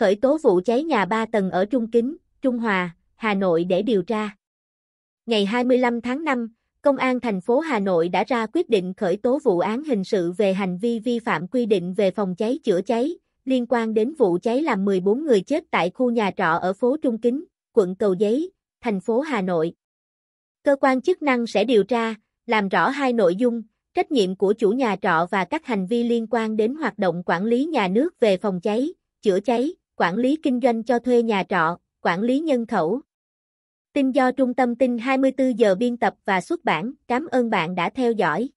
khởi tố vụ cháy nhà 3 tầng ở Trung Kính, Trung Hòa, Hà Nội để điều tra. Ngày 25 tháng 5, Công an thành phố Hà Nội đã ra quyết định khởi tố vụ án hình sự về hành vi vi phạm quy định về phòng cháy chữa cháy, liên quan đến vụ cháy làm 14 người chết tại khu nhà trọ ở phố Trung Kính, quận Cầu Giấy, thành phố Hà Nội. Cơ quan chức năng sẽ điều tra, làm rõ hai nội dung, trách nhiệm của chủ nhà trọ và các hành vi liên quan đến hoạt động quản lý nhà nước về phòng cháy, chữa cháy, quản lý kinh doanh cho thuê nhà trọ, quản lý nhân khẩu. Tin do Trung tâm tin 24 giờ biên tập và xuất bản. Cảm ơn bạn đã theo dõi.